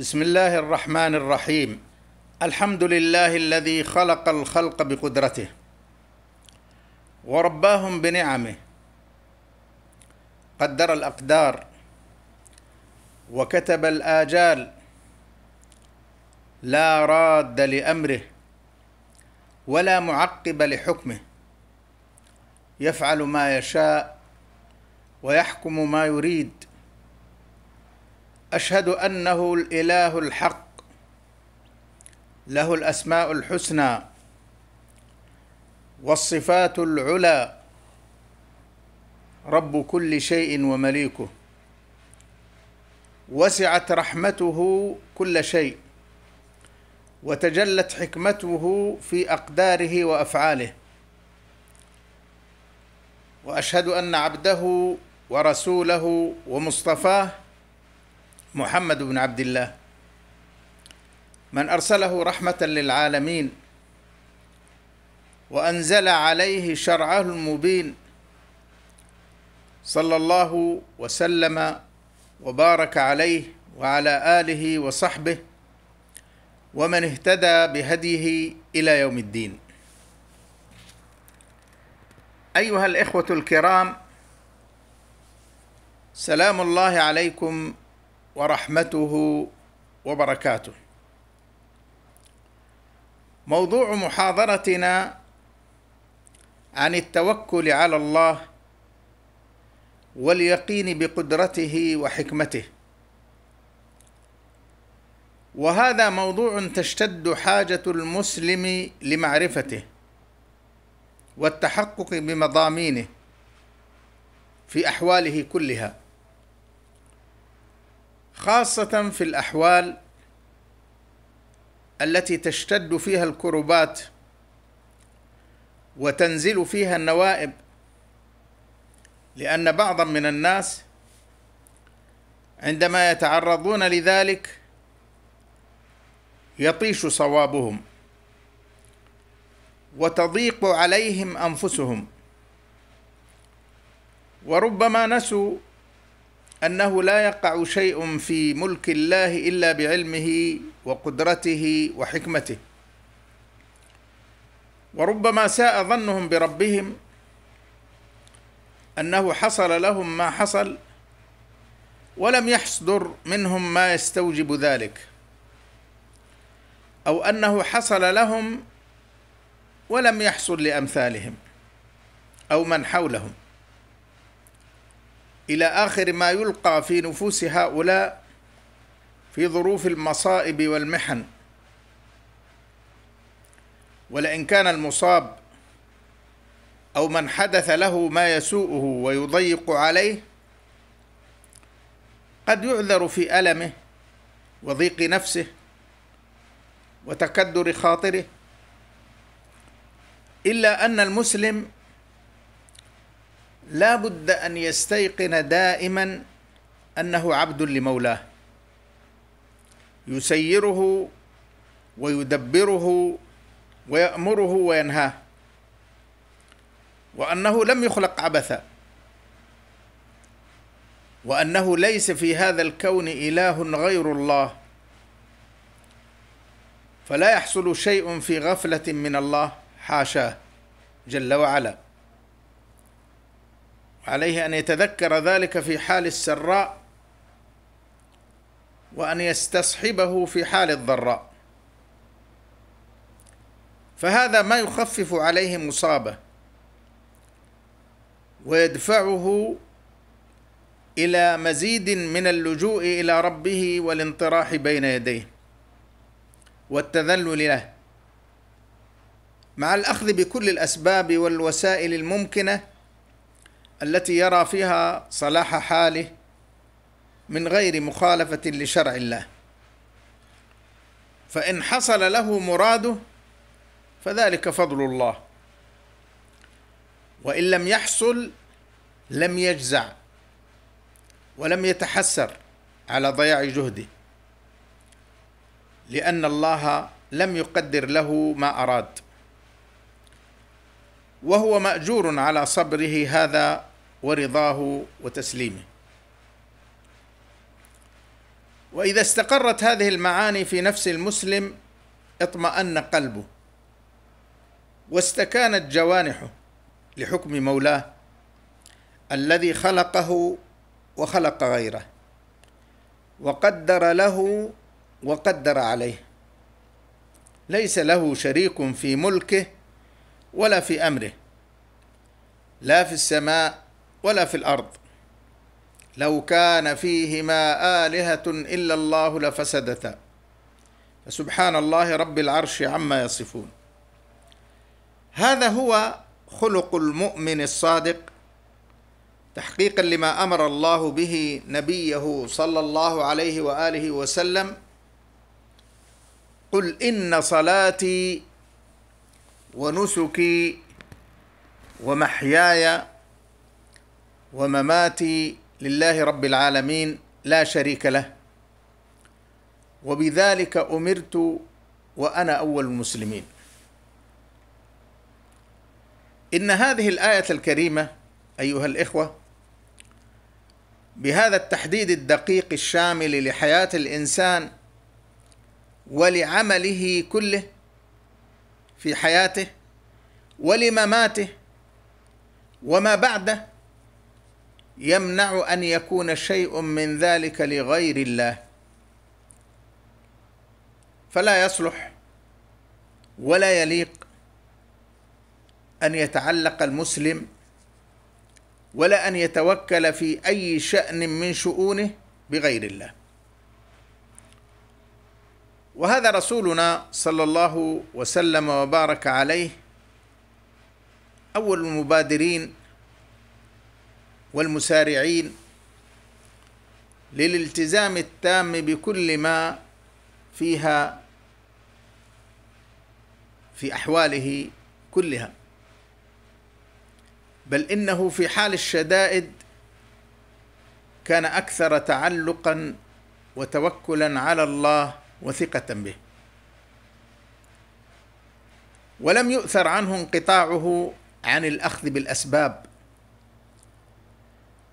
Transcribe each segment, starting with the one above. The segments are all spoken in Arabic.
بسم الله الرحمن الرحيم الحمد لله الذي خلق الخلق بقدرته ورباهم بنعمه قدر الاقدار وكتب الاجال لا راد لامره ولا معقب لحكمه يفعل ما يشاء ويحكم ما يريد أشهد أنه الإله الحق له الأسماء الحسنى والصفات العلى رب كل شيء ومليكه وسعت رحمته كل شيء وتجلت حكمته في أقداره وأفعاله وأشهد أن عبده ورسوله ومصطفاه محمد بن عبد الله من ارسله رحمه للعالمين وانزل عليه شرعه المبين صلى الله وسلم وبارك عليه وعلى اله وصحبه ومن اهتدى بهديه الى يوم الدين ايها الاخوه الكرام سلام الله عليكم ورحمته وبركاته موضوع محاضرتنا عن التوكل على الله واليقين بقدرته وحكمته وهذا موضوع تشتد حاجه المسلم لمعرفته والتحقق بمضامينه في احواله كلها خاصة في الأحوال التي تشتد فيها الكربات وتنزل فيها النوائب لأن بعضا من الناس عندما يتعرضون لذلك يطيش صوابهم وتضيق عليهم أنفسهم وربما نسوا انه لا يقع شيء في ملك الله الا بعلمه وقدرته وحكمته وربما ساء ظنهم بربهم انه حصل لهم ما حصل ولم يحصدر منهم ما يستوجب ذلك او انه حصل لهم ولم يحصل لامثالهم او من حولهم إلى آخر ما يلقى في نفوس هؤلاء في ظروف المصائب والمحن ولئن كان المصاب أو من حدث له ما يسوءه ويضيق عليه قد يعذر في ألمه وضيق نفسه وتكدر خاطره إلا أن المسلم لا بد أن يستيقن دائما أنه عبد لمولاه يسيره ويدبره ويأمره وينهاه وأنه لم يخلق عبثا وأنه ليس في هذا الكون إله غير الله فلا يحصل شيء في غفلة من الله حاشاه جل وعلا وعليه ان يتذكر ذلك في حال السراء وان يستصحبه في حال الضراء فهذا ما يخفف عليه مصابه ويدفعه الى مزيد من اللجوء الى ربه والانطراح بين يديه والتذلل له مع الاخذ بكل الاسباب والوسائل الممكنه التي يرى فيها صلاح حاله من غير مخالفة لشرع الله فإن حصل له مراده فذلك فضل الله وإن لم يحصل لم يجزع ولم يتحسر على ضياع جهده لأن الله لم يقدر له ما أراد وهو مأجور على صبره هذا ورضاه وتسليمه واذا استقرت هذه المعاني في نفس المسلم اطمان قلبه واستكانت جوانحه لحكم مولاه الذي خلقه وخلق غيره وقدر له وقدر عليه ليس له شريك في ملكه ولا في امره لا في السماء ولا في الارض لو كان فيهما الهه الا الله لفسدتا فسبحان الله رب العرش عما يصفون هذا هو خلق المؤمن الصادق تحقيقا لما امر الله به نبيه صلى الله عليه واله وسلم قل ان صلاتي ونسكي ومحياي ومماتي لله رب العالمين لا شريك له وبذلك امرت وانا اول المسلمين ان هذه الايه الكريمه ايها الاخوه بهذا التحديد الدقيق الشامل لحياه الانسان ولعمله كله في حياته ولمماته وما بعده يمنع ان يكون شيء من ذلك لغير الله فلا يصلح ولا يليق ان يتعلق المسلم ولا ان يتوكل في اي شان من شؤونه بغير الله وهذا رسولنا صلى الله وسلم وبارك عليه اول المبادرين والمسارعين للالتزام التام بكل ما فيها في احواله كلها بل انه في حال الشدائد كان اكثر تعلقا وتوكلا على الله وثقه به ولم يؤثر عنه انقطاعه عن الاخذ بالاسباب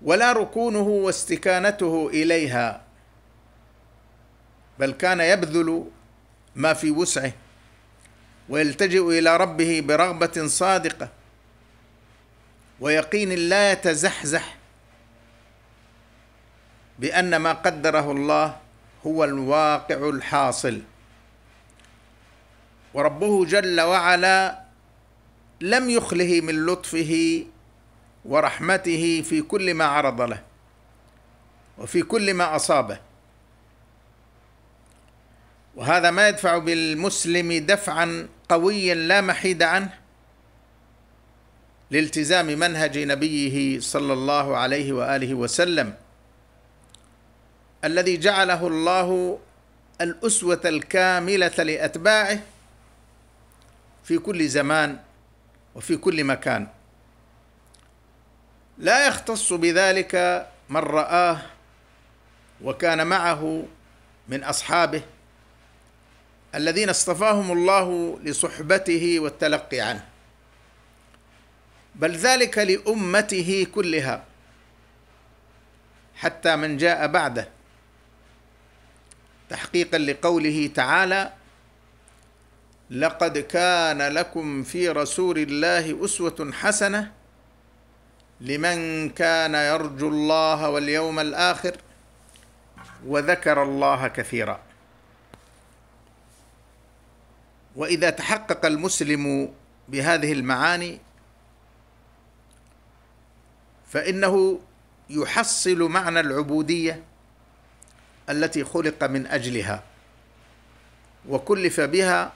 ولا ركونه واستكانته اليها بل كان يبذل ما في وسعه ويلتجئ الى ربه برغبه صادقه ويقين لا يتزحزح بان ما قدره الله هو الواقع الحاصل وربه جل وعلا لم يخله من لطفه ورحمته في كل ما عرض له وفي كل ما اصابه وهذا ما يدفع بالمسلم دفعا قويا لا محيد عنه لالتزام منهج نبيه صلى الله عليه واله وسلم الذي جعله الله الاسوه الكامله لاتباعه في كل زمان وفي كل مكان لا يختص بذلك من رآه وكان معه من أصحابه الذين اصطفاهم الله لصحبته والتلقي عنه بل ذلك لأمته كلها حتى من جاء بعده تحقيقا لقوله تعالى لقد كان لكم في رسول الله أسوة حسنة لمن كان يرجو الله واليوم الاخر وذكر الله كثيرا واذا تحقق المسلم بهذه المعاني فانه يحصل معنى العبوديه التي خلق من اجلها وكلف بها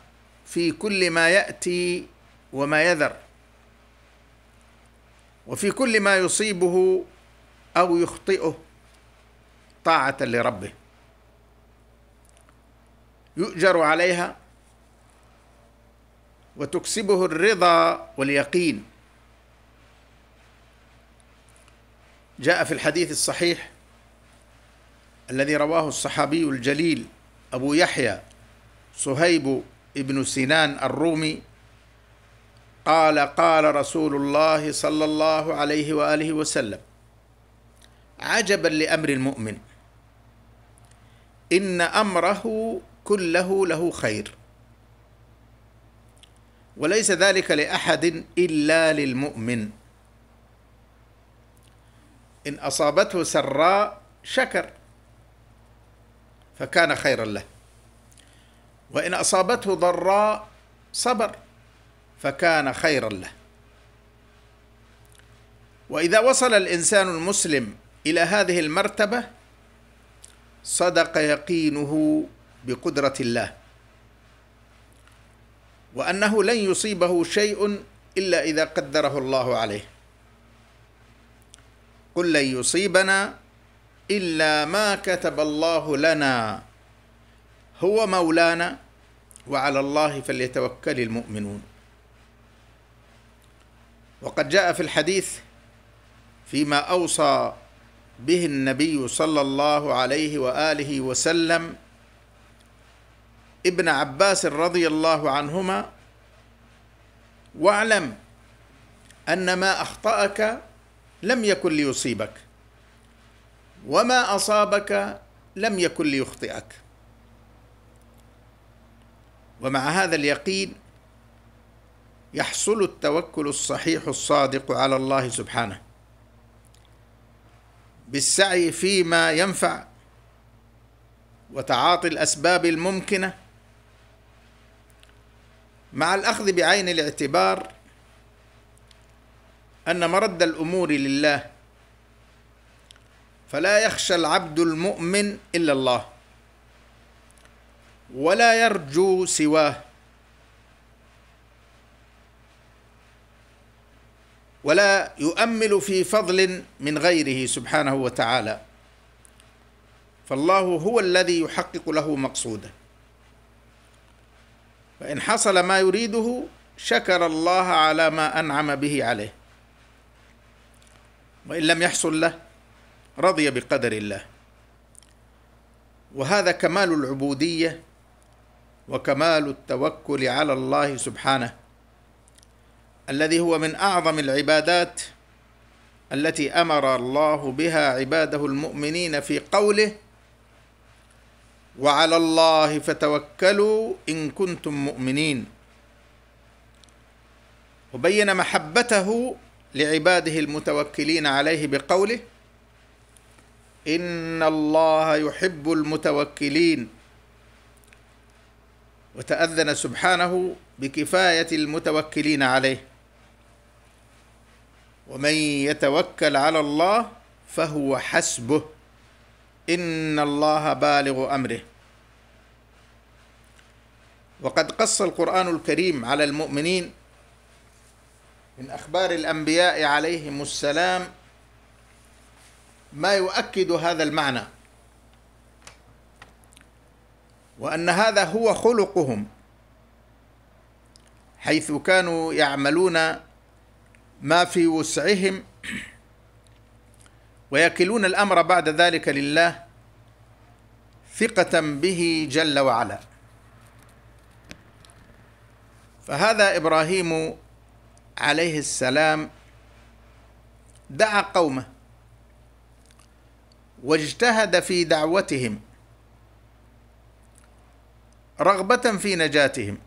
في كل ما ياتي وما يذر وفي كل ما يصيبه او يخطئه طاعه لربه يؤجر عليها وتكسبه الرضا واليقين جاء في الحديث الصحيح الذي رواه الصحابي الجليل ابو يحيى صهيب ابن سنان الرومي قال قال رسول الله صلى الله عليه واله وسلم عجبا لامر المؤمن ان امره كله له خير وليس ذلك لاحد الا للمؤمن ان اصابته سراء شكر فكان خيرا له وان اصابته ضراء صبر فكان خيرا له واذا وصل الانسان المسلم الى هذه المرتبه صدق يقينه بقدره الله وانه لن يصيبه شيء الا اذا قدره الله عليه قل لن يصيبنا الا ما كتب الله لنا هو مولانا وعلى الله فليتوكل المؤمنون وقد جاء في الحديث فيما أوصى به النبي صلى الله عليه وآله وسلم ابن عباس رضي الله عنهما واعلم أن ما أخطأك لم يكن ليصيبك وما أصابك لم يكن ليخطئك ومع هذا اليقين يحصل التوكل الصحيح الصادق على الله سبحانه بالسعي فيما ينفع وتعاطي الاسباب الممكنه مع الاخذ بعين الاعتبار ان مرد الامور لله فلا يخشى العبد المؤمن الا الله ولا يرجو سواه ولا يؤمل في فضل من غيره سبحانه وتعالى فالله هو الذي يحقق له مقصوده فإن حصل ما يريده شكر الله على ما أنعم به عليه وإن لم يحصل له رضي بقدر الله وهذا كمال العبودية وكمال التوكل على الله سبحانه الذي هو من اعظم العبادات التي امر الله بها عباده المؤمنين في قوله وعلى الله فتوكلوا ان كنتم مؤمنين وبين محبته لعباده المتوكلين عليه بقوله ان الله يحب المتوكلين وتاذن سبحانه بكفايه المتوكلين عليه ومن يتوكل على الله فهو حسبه ان الله بالغ امره وقد قص القران الكريم على المؤمنين من اخبار الانبياء عليهم السلام ما يؤكد هذا المعنى وان هذا هو خلقهم حيث كانوا يعملون ما في وسعهم ويكلون الامر بعد ذلك لله ثقة به جل وعلا فهذا ابراهيم عليه السلام دعا قومه واجتهد في دعوتهم رغبة في نجاتهم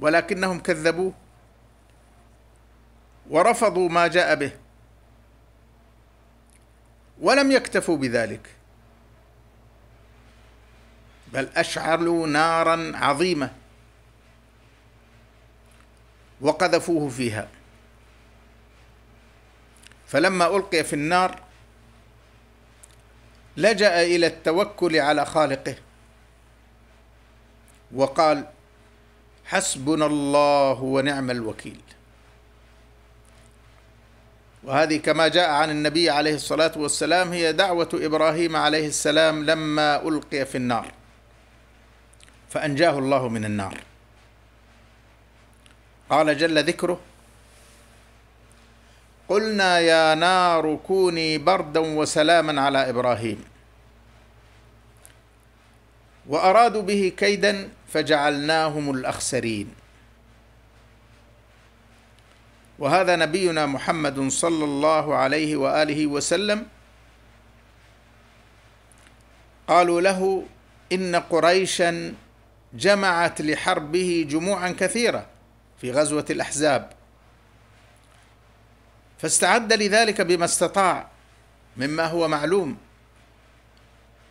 ولكنهم كذبوه ورفضوا ما جاء به ولم يكتفوا بذلك بل اشعلوا نارا عظيمه وقذفوه فيها فلما القي في النار لجا الى التوكل على خالقه وقال حسبنا الله ونعم الوكيل وهذه كما جاء عن النبي عليه الصلاة والسلام هي دعوة إبراهيم عليه السلام لما ألقي في النار فأنجاه الله من النار قال جل ذكره قلنا يا نار كوني بردا وسلاما على إبراهيم وأرادوا به كيدا فجعلناهم الأخسرين وهذا نبينا محمد صلى الله عليه واله وسلم قالوا له ان قريشا جمعت لحربه جموعا كثيره في غزوه الاحزاب فاستعد لذلك بما استطاع مما هو معلوم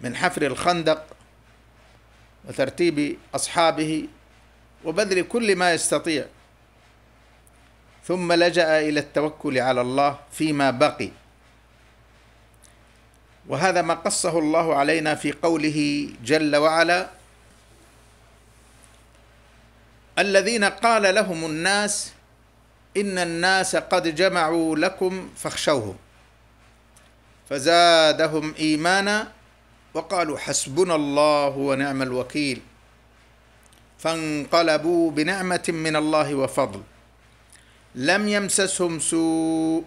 من حفر الخندق وترتيب اصحابه وبذل كل ما يستطيع ثم لجأ إلى التوكل على الله فيما بقي وهذا ما قصه الله علينا في قوله جل وعلا الذين قال لهم الناس إن الناس قد جمعوا لكم فاخشوهم فزادهم إيمانا وقالوا حسبنا الله ونعم الوكيل فانقلبوا بنعمة من الله وفضل لم يمسسهم سوء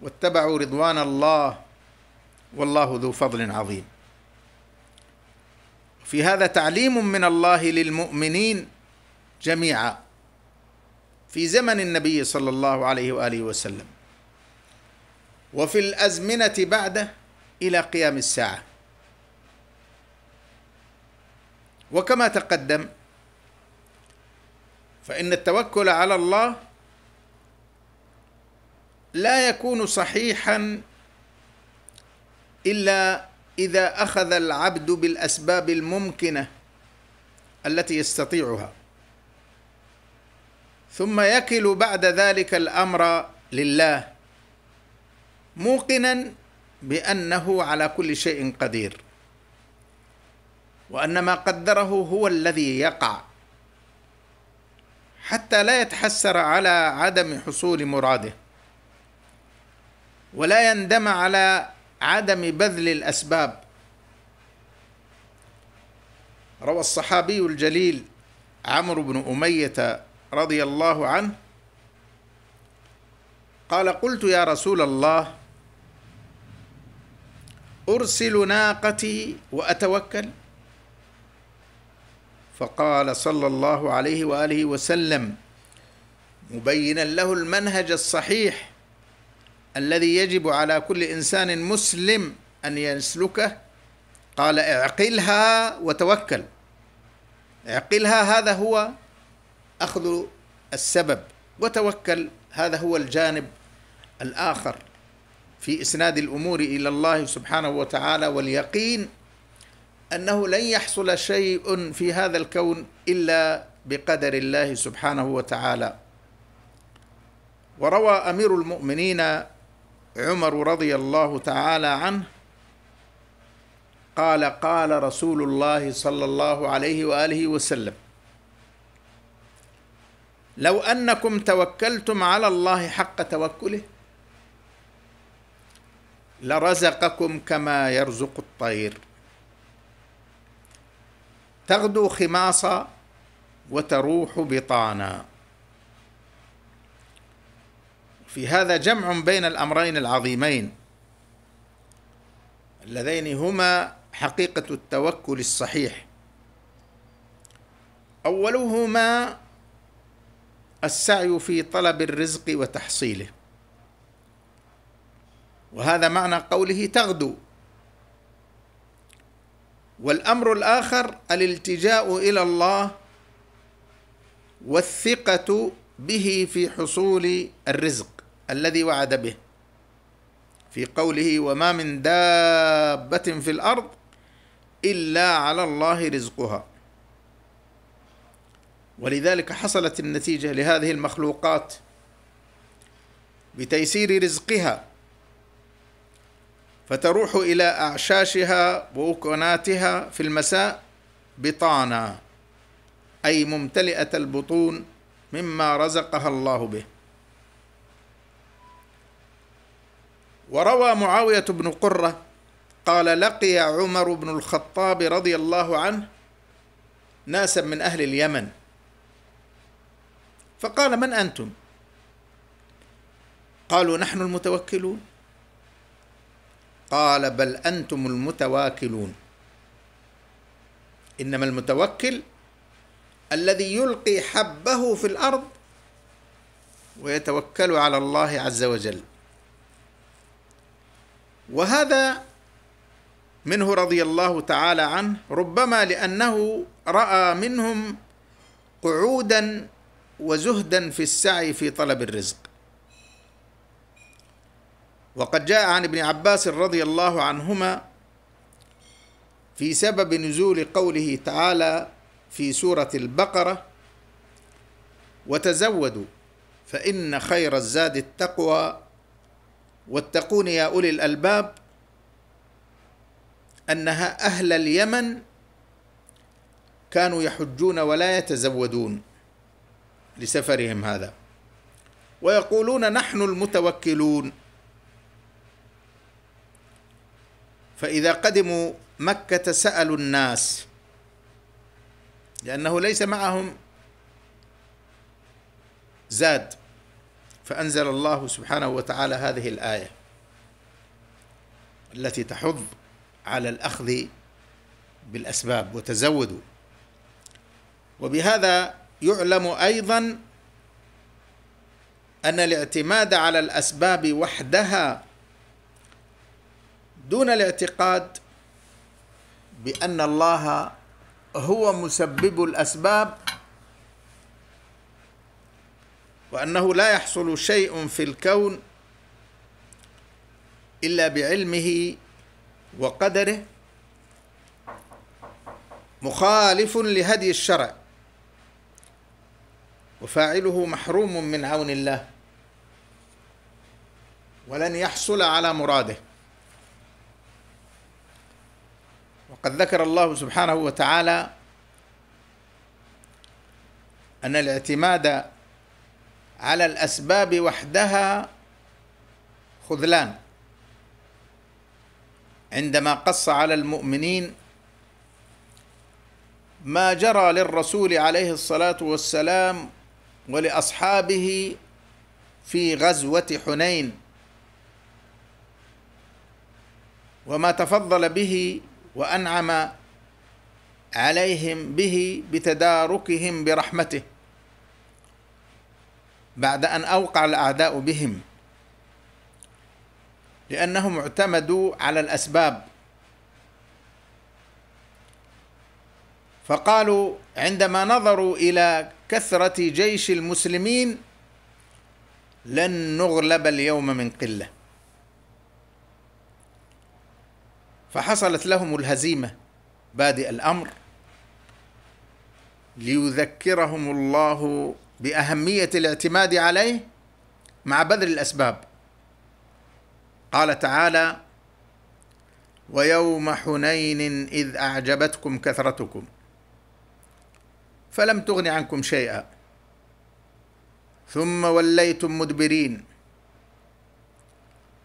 واتبعوا رضوان الله والله ذو فضل عظيم في هذا تعليم من الله للمؤمنين جميعا في زمن النبي صلى الله عليه واله وسلم وفي الازمنه بعده الى قيام الساعه وكما تقدم فان التوكل على الله لا يكون صحيحا الا اذا اخذ العبد بالاسباب الممكنه التي يستطيعها ثم يكل بعد ذلك الامر لله موقنا بانه على كل شيء قدير وان ما قدره هو الذي يقع حتى لا يتحسر على عدم حصول مراده ولا يندم على عدم بذل الاسباب روى الصحابي الجليل عمرو بن اميه رضي الله عنه قال قلت يا رسول الله ارسل ناقتي واتوكل فقال صلى الله عليه واله وسلم مبينا له المنهج الصحيح الذي يجب على كل انسان مسلم ان يسلكه قال اعقلها وتوكل اعقلها هذا هو اخذ السبب وتوكل هذا هو الجانب الاخر في اسناد الامور الى الله سبحانه وتعالى واليقين انه لن يحصل شيء في هذا الكون الا بقدر الله سبحانه وتعالى وروى امير المؤمنين عمر رضي الله تعالى عنه قال قال رسول الله صلى الله عليه واله وسلم لو انكم توكلتم على الله حق توكله لرزقكم كما يرزق الطير تغدو خماصا وتروح بطانا في هذا جمع بين الامرين العظيمين اللذين هما حقيقه التوكل الصحيح اولهما السعي في طلب الرزق وتحصيله وهذا معنى قوله تغدو والامر الاخر الالتجاء الى الله والثقه به في حصول الرزق الذي وعد به في قوله وما من دابة في الأرض إلا على الله رزقها ولذلك حصلت النتيجة لهذه المخلوقات بتيسير رزقها فتروح إلى أعشاشها وأكناتها في المساء بطانا أي ممتلئة البطون مما رزقها الله به وروى معاويه بن قره قال لقي عمر بن الخطاب رضي الله عنه ناسا من اهل اليمن فقال من انتم قالوا نحن المتوكلون قال بل انتم المتواكلون انما المتوكل الذي يلقي حبه في الارض ويتوكل على الله عز وجل وهذا منه رضي الله تعالى عنه ربما لانه راى منهم قعودا وزهدا في السعي في طلب الرزق وقد جاء عن ابن عباس رضي الله عنهما في سبب نزول قوله تعالى في سوره البقره وتزودوا فان خير الزاد التقوى واتقون يا اولي الالباب انها اهل اليمن كانوا يحجون ولا يتزودون لسفرهم هذا ويقولون نحن المتوكلون فاذا قدموا مكه سالوا الناس لانه ليس معهم زاد فأنزل الله سبحانه وتعالى هذه الآية التي تحض على الأخذ بالأسباب وتزودوا وبهذا يعلم أيضا أن الاعتماد على الأسباب وحدها دون الاعتقاد بأن الله هو مسبب الأسباب وأنه لا يحصل شيء في الكون إلا بعلمه وقدره مخالف لهدي الشرع وفاعله محروم من عون الله ولن يحصل على مراده وقد ذكر الله سبحانه وتعالى أن الاعتماد على الأسباب وحدها خذلان عندما قص على المؤمنين ما جرى للرسول عليه الصلاة والسلام ولأصحابه في غزوة حنين وما تفضل به وأنعم عليهم به بتداركهم برحمته بعد أن أوقع الأعداء بهم لأنهم اعتمدوا على الأسباب فقالوا عندما نظروا إلى كثرة جيش المسلمين لن نغلب اليوم من قلة فحصلت لهم الهزيمة بادئ الأمر ليذكرهم الله باهميه الاعتماد عليه مع بذل الاسباب قال تعالى ويوم حنين اذ اعجبتكم كثرتكم فلم تغن عنكم شيئا ثم وليتم مدبرين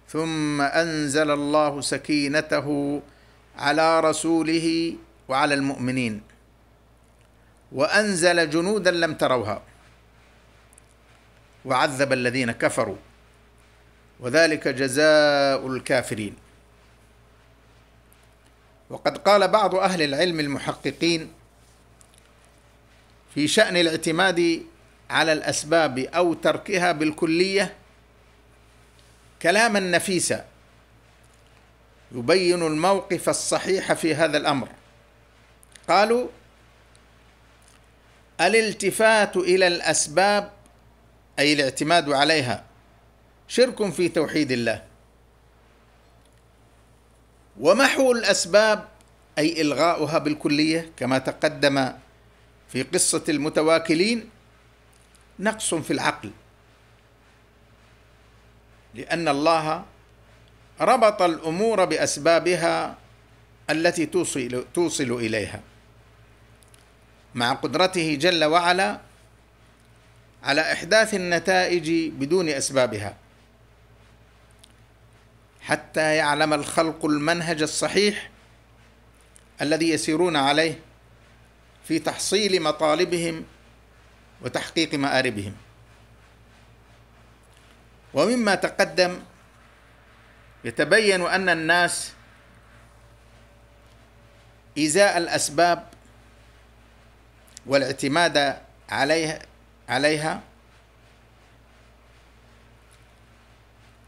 ثم انزل الله سكينته على رسوله وعلى المؤمنين وانزل جنودا لم تروها وعذب الذين كفروا وذلك جزاء الكافرين وقد قال بعض اهل العلم المحققين في شان الاعتماد على الاسباب او تركها بالكليه كلاما نفيسا يبين الموقف الصحيح في هذا الامر قالوا الالتفات الى الاسباب أي الاعتماد عليها شرك في توحيد الله ومحو الأسباب أي إلغاؤها بالكلية كما تقدم في قصة المتواكلين نقص في العقل لأن الله ربط الأمور بأسبابها التي توصل, توصل إليها مع قدرته جل وعلا على إحداث النتائج بدون أسبابها حتى يعلم الخلق المنهج الصحيح الذي يسيرون عليه في تحصيل مطالبهم وتحقيق مآربهم ومما تقدم يتبين أن الناس إزاء الأسباب والاعتماد عليها عليها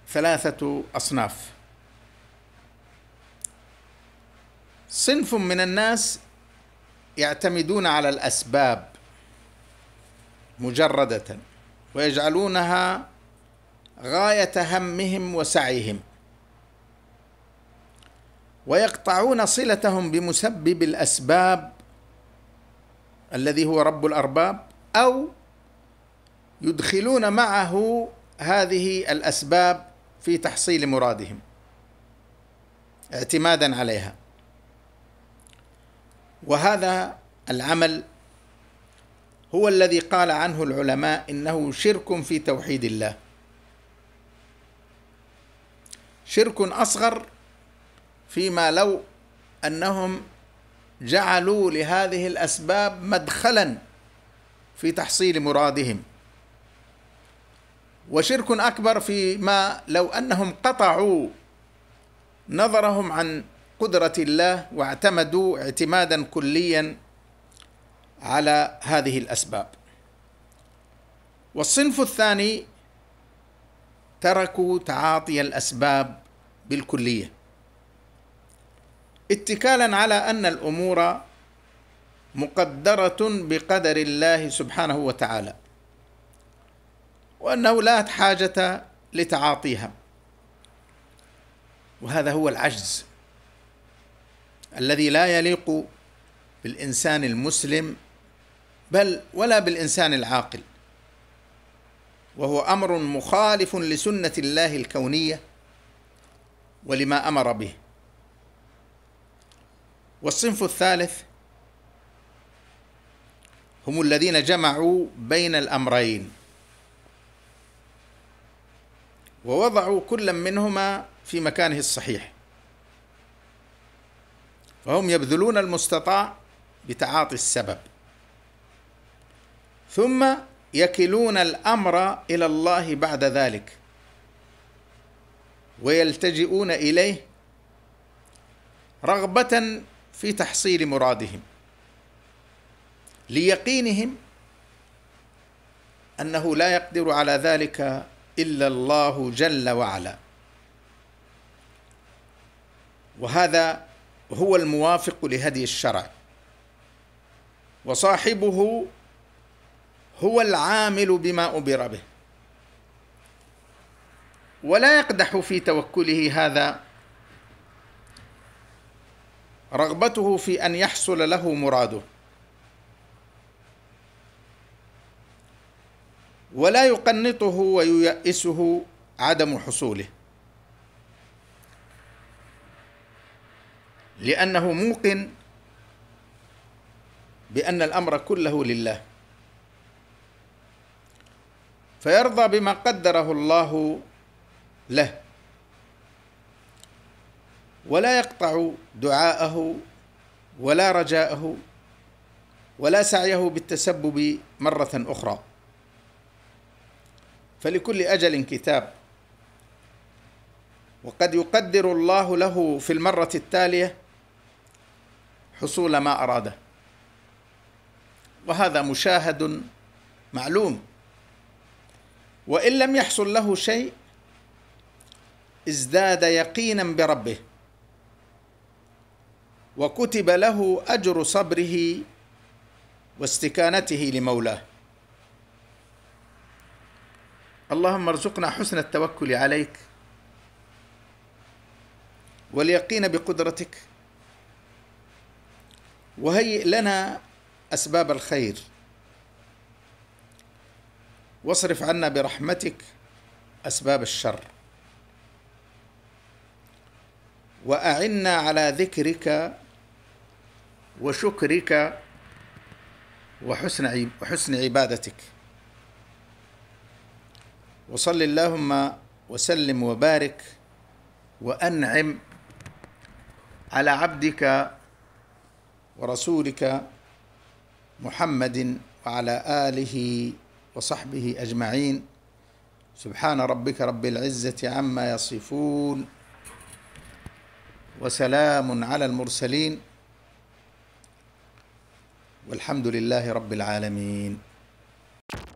ثلاثة أصناف صنف من الناس يعتمدون على الأسباب مجردة ويجعلونها غاية همهم وسعيهم ويقطعون صلتهم بمسبب الأسباب الذي هو رب الأرباب أو يدخلون معه هذه الاسباب في تحصيل مرادهم اعتمادا عليها وهذا العمل هو الذي قال عنه العلماء انه شرك في توحيد الله شرك اصغر فيما لو انهم جعلوا لهذه الاسباب مدخلا في تحصيل مرادهم وشرك اكبر فيما لو انهم قطعوا نظرهم عن قدره الله واعتمدوا اعتمادا كليا على هذه الاسباب والصنف الثاني تركوا تعاطي الاسباب بالكليه اتكالا على ان الامور مقدره بقدر الله سبحانه وتعالى وأنه لا حاجة لتعاطيها وهذا هو العجز الذي لا يليق بالإنسان المسلم بل ولا بالإنسان العاقل وهو أمر مخالف لسنة الله الكونية ولما أمر به والصنف الثالث هم الذين جمعوا بين الأمرين ووضعوا كل منهما في مكانه الصحيح فهم يبذلون المستطاع بتعاطي السبب ثم يكلون الامر الى الله بعد ذلك ويلتجئون اليه رغبه في تحصيل مرادهم ليقينهم انه لا يقدر على ذلك إلا الله جل وعلا وهذا هو الموافق لهدي الشرع وصاحبه هو العامل بما أمر به ولا يقدح في توكله هذا رغبته في أن يحصل له مراده ولا يقنطه وييئسه عدم حصوله لأنه موقن بأن الأمر كله لله فيرضى بما قدره الله له ولا يقطع دعاءه ولا رجاءه ولا سعيه بالتسبب مرة أخرى فلكل أجل كتاب وقد يقدر الله له في المرة التالية حصول ما أراده وهذا مشاهد معلوم وإن لم يحصل له شيء ازداد يقينا بربه وكتب له أجر صبره واستكانته لمولاه اللهم ارزقنا حسن التوكل عليك واليقين بقدرتك وهيئ لنا اسباب الخير واصرف عنا برحمتك اسباب الشر واعنا على ذكرك وشكرك وحسن عبادتك وصل اللهم وسلم وبارك وانعم على عبدك ورسولك محمد وعلى اله وصحبه اجمعين سبحان ربك رب العزه عما يصفون وسلام على المرسلين والحمد لله رب العالمين